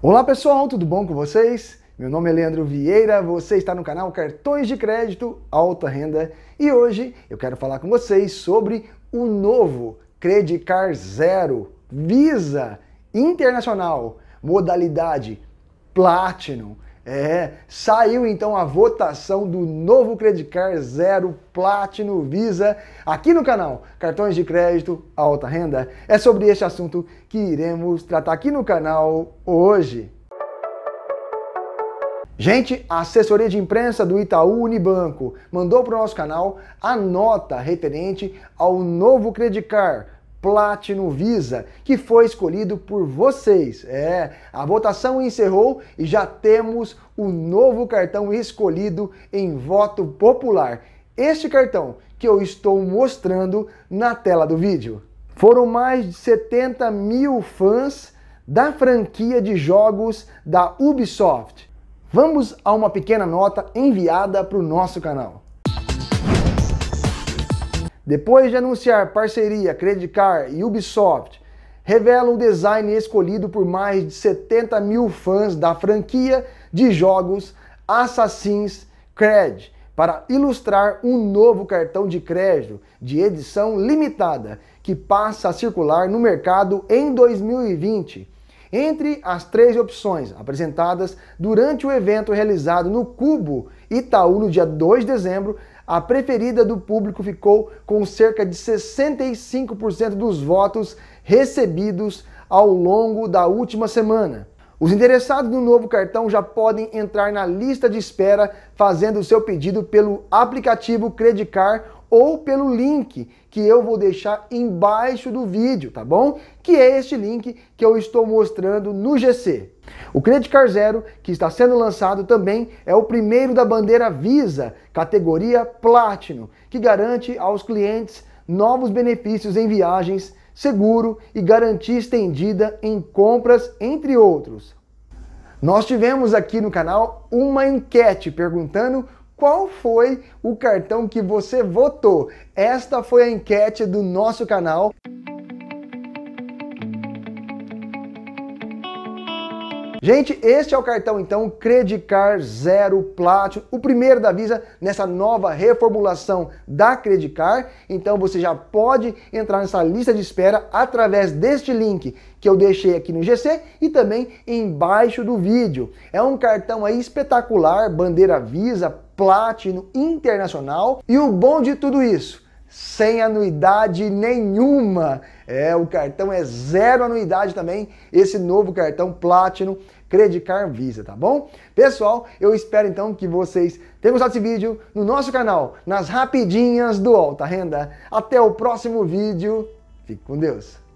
Olá pessoal, tudo bom com vocês? Meu nome é Leandro Vieira, você está no canal Cartões de Crédito Alta Renda e hoje eu quero falar com vocês sobre o novo Credicar Zero Visa Internacional, modalidade Platinum. É, saiu então a votação do novo Credicar Zero Platino Visa aqui no canal Cartões de Crédito Alta Renda. É sobre este assunto que iremos tratar aqui no canal hoje. Gente, a assessoria de imprensa do Itaú Unibanco mandou para o nosso canal a nota referente ao novo Credicar Platinum Visa, que foi escolhido por vocês. É, a votação encerrou e já temos o novo cartão escolhido em voto popular. Este cartão que eu estou mostrando na tela do vídeo. Foram mais de 70 mil fãs da franquia de jogos da Ubisoft. Vamos a uma pequena nota enviada para o nosso canal. Depois de anunciar parceria Credicard e Ubisoft, revela o design escolhido por mais de 70 mil fãs da franquia de jogos Assassin's Creed para ilustrar um novo cartão de crédito de edição limitada que passa a circular no mercado em 2020 entre as três opções apresentadas durante o evento realizado no Cubo Itaú no dia 2 de dezembro, a preferida do público ficou com cerca de 65% dos votos recebidos ao longo da última semana. Os interessados no novo cartão já podem entrar na lista de espera fazendo o seu pedido pelo aplicativo Credicar ou pelo link que eu vou deixar embaixo do vídeo, tá bom? Que é este link que eu estou mostrando no GC. O Credit Card Zero, que está sendo lançado também, é o primeiro da bandeira Visa, categoria Platinum, que garante aos clientes novos benefícios em viagens, seguro e garantia estendida em compras, entre outros. Nós tivemos aqui no canal uma enquete perguntando qual foi o cartão que você votou? Esta foi a enquete do nosso canal. Gente, este é o cartão então Card Zero Platinum, o primeiro da Visa nessa nova reformulação da Card. Então você já pode entrar nessa lista de espera através deste link que eu deixei aqui no GC e também embaixo do vídeo. É um cartão aí espetacular, bandeira Visa, Platinum, internacional. E o bom de tudo isso, sem anuidade nenhuma. É, o cartão é zero anuidade também, esse novo cartão Platinum Credicar Visa, tá bom? Pessoal, eu espero então que vocês tenham gostado desse vídeo no nosso canal, nas rapidinhas do Alta tá, Renda. Até o próximo vídeo. Fique com Deus.